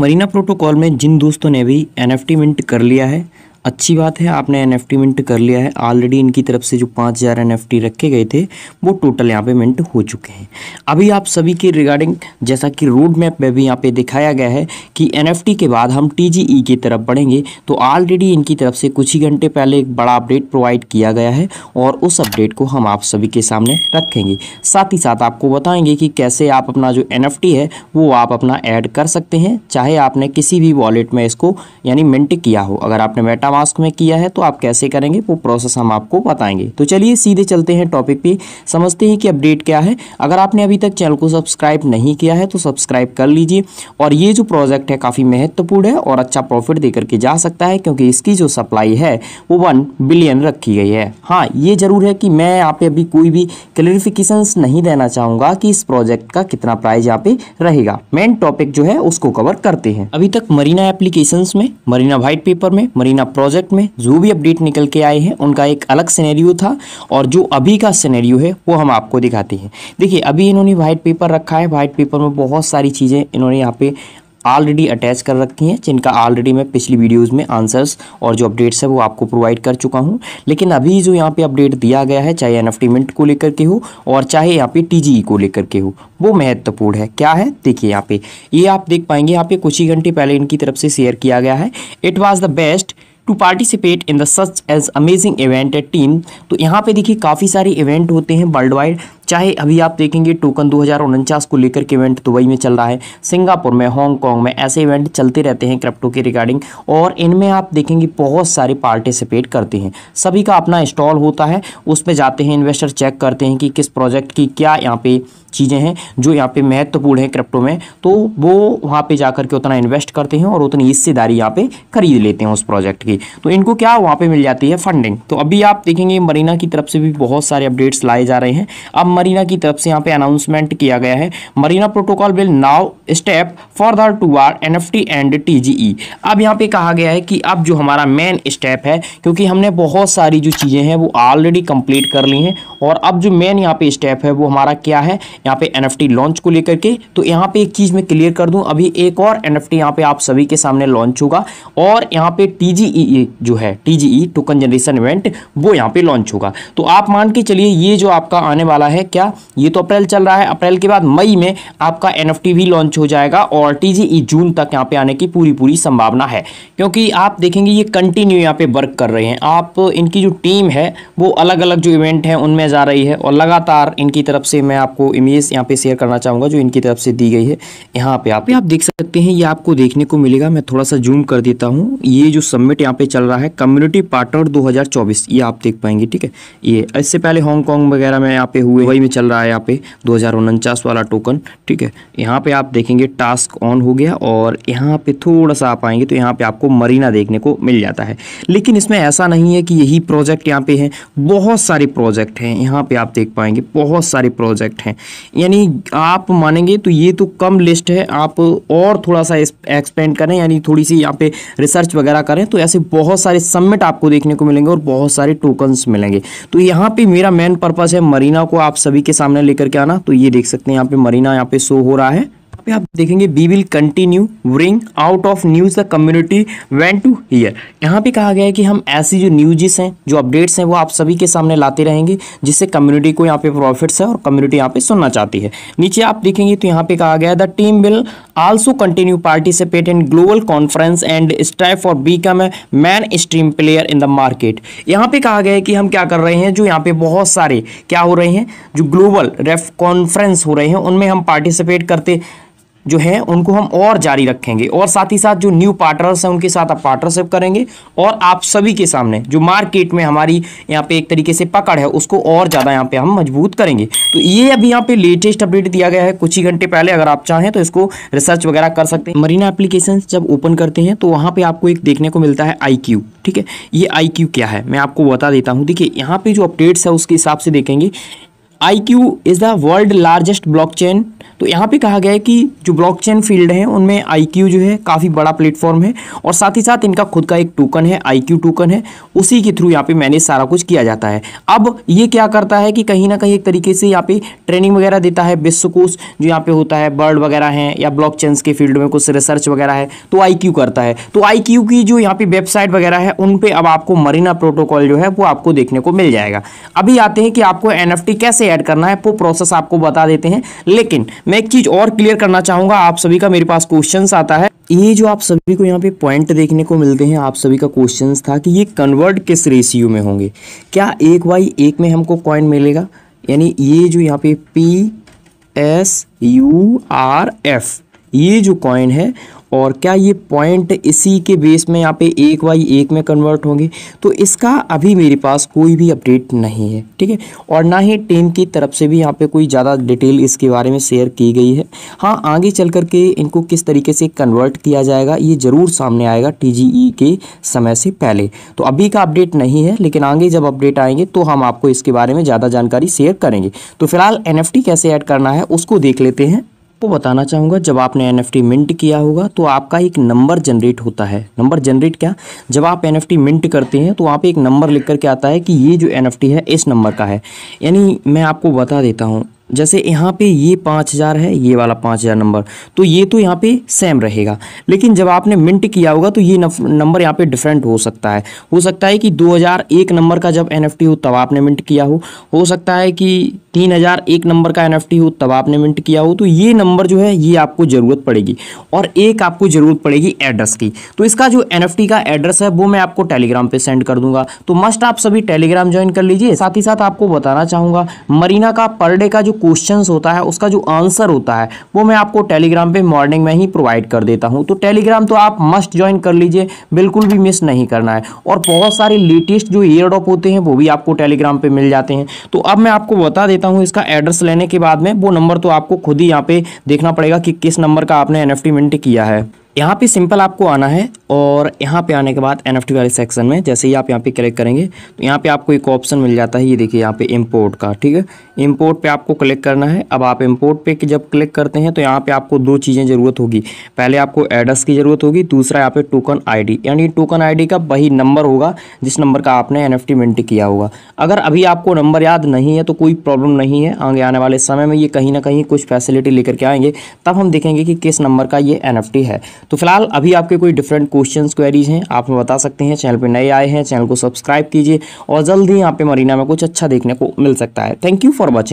Marina protocol में जिन दोस्तों ने भी एनएफटी मिंट कर लिया है अच्छी बात है आपने एन मिंट कर लिया है ऑलरेडी इनकी तरफ से जो पाँच हज़ार एन रखे गए थे वो टोटल यहाँ पे मिंट हो चुके हैं अभी आप सभी के रिगार्डिंग जैसा कि रोड मैप में भी यहाँ पे दिखाया गया है कि एन के बाद हम टी e की तरफ बढ़ेंगे तो ऑलरेडी इनकी तरफ से कुछ ही घंटे पहले एक बड़ा अपडेट प्रोवाइड किया गया है और उस अपडेट को हम आप सभी के सामने रखेंगे साथ ही साथ आपको बताएंगे कि कैसे आप अपना जो एन है वो आप अपना ऐड कर सकते हैं चाहे आपने किसी भी वॉलेट में इसको यानी मिंट किया हो अगर आपने मेटा मेटामास्क में किया है तो आप कैसे करेंगे वो प्रोसेस हम आपको बताएंगे तो चलिए सीधे चलते हैं टॉपिक पे समझते हैं कि अपडेट क्या है अगर आपने अभी तक चैनल को सब्सक्राइब नहीं किया है तो सब्सक्राइब कर लीजिए और ये जो प्रोजेक्ट है काफ़ी महत्वपूर्ण है और अच्छा प्रॉफिट दे करके जा सकता है क्योंकि इसकी जो सप्लाई है वो वन बिलियन रखी गई है हाँ ये ज़रूर है कि मैं यहाँ पे अभी कोई भी क्लियरिफिकेशंस नहीं देना चाहूँगा कि इस प्रोजेक्ट का कितना प्राइस यहाँ पे रहेगा मेन टॉपिक जो है उसको कवर करते हैं अभी तक मरीना एप्लीकेशन में मरीना व्हाइट पेपर में मरीना प्रोजेक्ट प्रोजेक्ट में जो भी अपडेट निकल के आए हैं उनका एक अलग सिनेरियो था और जो अभी का सिनेरियो है वो हम आपको दिखाते हैं देखिए अभी इन्होंने वाइट पेपर रखा है वाइट पेपर में बहुत सारी चीज़ें इन्होंने यहाँ पे ऑलरेडी अटैच कर रखी हैं जिनका ऑलरेडी मैं पिछली वीडियोस में आंसर्स और जो अपडेट्स है वो आपको प्रोवाइड कर चुका हूं लेकिन अभी जो यहाँ पे अपडेट दिया गया है चाहे एन मिंट को लेकर के हो और चाहे यहाँ पे टी e को लेकर के हो वो महत्वपूर्ण है क्या है देखिए यहाँ पे ये आप देख पाएंगे यहाँ पे कुछ ही घंटे पहले इनकी तरफ से शेयर किया गया है it was the best to participate in the such as amazing event team तो यहाँ पे देखिए काफ़ी सारे इवेंट होते हैं वर्ल्ड वाइड चाहे अभी आप देखेंगे टोकन दो को लेकर के इवेंट दुबई में चल रहा है सिंगापुर में हांगकॉन्ग में ऐसे इवेंट चलते रहते हैं क्रिप्टो के रिगार्डिंग और इनमें आप देखेंगे बहुत सारे पार्टिसिपेट करते हैं सभी का अपना स्टॉल होता है उसमें जाते हैं इन्वेस्टर चेक करते हैं कि किस प्रोजेक्ट की क्या यहाँ पे चीज़ें हैं जो यहाँ पे महत्वपूर्ण है क्रिप्टो में तो वो वहाँ पे जाकर के उतना इन्वेस्ट करते हैं और उतनी हिस्सेदारी यहाँ पे खरीद लेते हैं उस प्रोजेक्ट की तो इनको क्या वहाँ पे मिल जाती है फंडिंग तो अभी आप देखेंगे मरीना की तरफ से भी बहुत सारे अपडेट्स लाए जा रहे हैं अब मरीना की तरफ से यहाँ पे अनाउंसमेंट किया गया है Marina protocol will now step for further to R N and T अब यहाँ पे कहा गया है कि अब जो हमारा मेन स्टेप है क्योंकि हमने बहुत सारी जो चीज़ें हैं वो ऑलरेडी कंप्लीट कर ली हैं और अब जो मेन यहाँ पे स्टेप है वो हमारा क्या है यहाँ पे एन लॉन्च को लेकर के तो यहाँ पे एक चीज़ मैं क्लियर कर दूँ अभी एक और एन एफ यहाँ पे आप सभी के सामने लॉन्च होगा और यहाँ पे टी e e जो है टी टोकन जनरेशन इवेंट वो यहाँ पे लॉन्च होगा तो आप मान के चलिए ये जो आपका आने वाला है है क्या ये तो अप्रैल चल रहा है अप्रैल के बाद मई में आपका एन भी लॉन्च हो जाएगा और टी e जून तक यहाँ पे आने की पूरी पूरी संभावना है क्योंकि आप देखेंगे ये कंटिन्यू यहाँ पे वर्क कर रहे हैं आप इनकी जो टीम है वो अलग अलग जो इवेंट हैं उनमें जा रही है और लगातार इनकी तरफ से मैं आपको इमेज यहाँ पे शेयर करना चाहूँगा जो इनकी तरफ से दी गई है यहाँ पे आप आप देख सकते हैं ये आपको देखने को मिलेगा मैं थोड़ा सा जूम कर देता हूँ ये जो सबमिट यहाँ पे चल रहा है कम्युनिटी पार्टनर दो ये आप देख पाएंगे ठीक है ये इससे पहले हांगकॉन्ग वगैरह में यहाँ पे हुए मुंबई में चल रहा है यहाँ पे दो वाला टोकन ठीक है यहाँ पे आप देखेंगे टास्क ऑन हो गया और यहाँ पे थोड़ा सा आप आएंगे तो यहाँ पे आपको मरीना देखने को मिल जाता है लेकिन इसमें ऐसा नहीं है कि यही प्रोजेक्ट यहाँ पे है बहुत सारे प्रोजेक्ट हैं यहाँ पे आप देख पाएंगे बहुत सारे प्रोजेक्ट हैं यानी आप मानेंगे तो ये तो कम लिस्ट है आप और थोड़ा सा एक्सपेंड करें यानी थोड़ी सी यहाँ पे रिसर्च वगैरह करें तो ऐसे बहुत सारे सबमिट आपको देखने को मिलेंगे और बहुत सारे टोकन्स मिलेंगे तो यहाँ पे मेरा मेन पर्पज़ है मरीना को आप सभी के सामने लेकर के आना तो ये देख सकते हैं यहाँ पे मरीना यहाँ पे शो हो रहा है पे आप देखेंगे we will continue bring out of news the community went to here यहाँ पे कहा गया है कि हम ऐसी जो न्यूजेस हैं जो अपडेट्स हैं वो आप सभी के सामने लाते रहेंगे जिससे कम्युनिटी को यहाँ पे प्रॉफिट्स है और कम्युनिटी यहाँ पे सुनना चाहती है नीचे आप देखेंगे तो यहाँ पे कहा गया the team will also continue participate in global conference and strive for become a mainstream player in the market यहाँ पे कहा गया है कि हम क्या कर रहे हैं जो यहाँ पे बहुत सारे क्या हो रहे हैं जो ग्लोबल रेफ कॉन्फ्रेंस हो रहे हैं उनमें हम पार्टिसिपेट करते जो है उनको हम और जारी रखेंगे और साथ ही साथ जो न्यू पार्टनर्स हैं उनके साथ आप पार्टनरशिप करेंगे और आप सभी के सामने जो मार्केट में हमारी यहाँ पे एक तरीके से पकड़ है उसको और ज़्यादा यहाँ पे हम मजबूत करेंगे तो ये अभी यहाँ पे लेटेस्ट अपडेट दिया गया है कुछ ही घंटे पहले अगर आप चाहें तो इसको रिसर्च वगैरह कर सकते हैं मरीना एप्लीकेशन जब ओपन करते हैं तो वहाँ पर आपको एक देखने को मिलता है आई ठीक है ये आई क्या है मैं आपको बता देता हूँ देखिए यहाँ पर जो अपडेट्स है उसके हिसाब से देखेंगे I Q is the world largest blockchain तो यहाँ पे कहा गया है कि जो ब्लॉकचेन फील्ड है उनमें आई क्यू जो है काफ़ी बड़ा प्लेटफॉर्म है और साथ ही साथ इनका खुद का एक टोकन है आई क्यू टोकन है उसी के थ्रू यहाँ पे मैनेज सारा कुछ किया जाता है अब ये क्या करता है कि कहीं ना कहीं एक तरीके से यहाँ पे ट्रेनिंग वगैरह देता है विश्वकोश जो यहाँ पे होता है बर्ड वगैरह हैं या ब्लॉक के फील्ड में कुछ रिसर्च वगैरह है तो आई क्यू करता है तो आई क्यू की जो यहाँ पे वेबसाइट वगैरह है उन पर अब आपको मरीना प्रोटोकॉल जो है वो आपको देखने को मिल जाएगा अभी आते हैं कि आपको एन कैसे ऐड करना है वो प्रोसेस आपको बता देते हैं लेकिन मैं एक चीज़ और क्लियर करना चाहूंगा आप सभी का मेरे पास क्वेश्चन आता है ये जो आप सभी को यहाँ पे पॉइंट देखने को मिलते हैं आप सभी का क्वेश्चन था कि ये कन्वर्ट किस रेशियो में होंगे क्या एक बाई एक में हमको कॉइन मिलेगा यानी ये जो यहाँ पे P S U R F ये जो कॉइन है और क्या ये पॉइंट इसी के बेस में यहाँ पे एक वाई एक में कन्वर्ट होंगे तो इसका अभी मेरे पास कोई भी अपडेट नहीं है ठीक है और ना ही टीम की तरफ से भी यहाँ पे कोई ज़्यादा डिटेल इसके बारे में शेयर की गई है हाँ आगे चल कर के इनको किस तरीके से कन्वर्ट किया जाएगा ये ज़रूर सामने आएगा टी e के समय से पहले तो अभी का अपडेट नहीं है लेकिन आगे जब अपडेट आएंगे तो हम आपको इसके बारे में ज़्यादा जानकारी शेयर करेंगे तो फिलहाल एन कैसे ऐड करना है उसको देख लेते हैं आपको बताना चाहूँगा जब आपने एन मिंट किया होगा तो आपका एक नंबर जनरेट होता है नंबर जनरेट क्या जब आप एन मिंट करते हैं तो वहाँ पर एक नंबर लिख करके आता है कि ये जो एन है इस नंबर का है यानी मैं आपको बता देता हूँ जैसे यहाँ पे ये पाँच हज़ार है ये वाला पाँच हज़ार नंबर तो ये तो यहाँ पे सेम रहेगा लेकिन जब आपने मिंट किया होगा तो ये नंबर यहाँ पे डिफरेंट हो सकता है हो सकता है कि दो हजार एक नंबर का जब एनएफटी हो तब आपने मिंट किया हो हो सकता है कि तीन हज़ार एक नंबर का एनएफटी हो तब आपने मिंट किया हो तो ये नंबर जो है ये आपको ज़रूरत पड़ेगी और एक आपको ज़रूरत पड़ेगी एड्रेस की तो इसका जो एन का एड्रेस है वो मैं आपको टेलीग्राम पर सेंड कर दूंगा तो मस्ट आप सभी टेलीग्राम ज्वाइन कर लीजिए साथ ही साथ आपको बताना चाहूँगा मरीना का पर डे का जो क्वेश्चन होता है उसका जो आंसर होता है वो मैं आपको टेलीग्राम पर मॉर्निंग में ही प्रोवाइड कर देता हूँ तो टेलीग्राम तो आप मस्ट ज्वाइन कर लीजिए बिल्कुल भी मिस नहीं करना है और बहुत सारे लेटेस्ट जो ईयर ड्रॉप होते हैं वो भी आपको टेलीग्राम पर मिल जाते हैं तो अब मैं आपको बता देता हूँ इसका एड्रेस लेने के बाद में वो नंबर तो आपको खुद ही यहाँ पे देखना पड़ेगा कि किस नंबर का आपने एन एफ किया है यहाँ पे सिंपल आपको आना है और यहाँ पे आने के बाद एन वाले सेक्शन में जैसे ही आप यहाँ पे क्लिक करेंगे तो यहाँ पे आपको एक ऑप्शन मिल जाता है ये देखिए यहाँ पे इंपोर्ट का ठीक है इंपोर्ट पे आपको क्लिक करना है अब आप इंपोर्ट पे जब क्लिक करते हैं तो यहाँ पे आपको दो चीज़ें ज़रूरत होगी पहले आपको एड्रेस की ज़रूरत होगी दूसरा यहाँ पे टोकन आई यानी टोकन आई का वही नंबर होगा जिस नंबर का आपने एन मिंट किया होगा अगर अभी आपको नंबर याद नहीं है तो कोई प्रॉब्लम नहीं है आगे आने वाले समय में ये कहीं ना कहीं कुछ फैसिलिटी लेकर के आएंगे तब हम देखेंगे कि किस नंबर का ये एन है तो फिलहाल अभी आपके कोई डिफरेंट क्वेश्चन क्वेरीज हैं आप हमें बता सकते हैं चैनल पर नए आए हैं चैनल को सब्सक्राइब कीजिए और जल्द ही यहाँ पे मरीना में कुछ अच्छा देखने को मिल सकता है थैंक यू फॉर वॉचिंग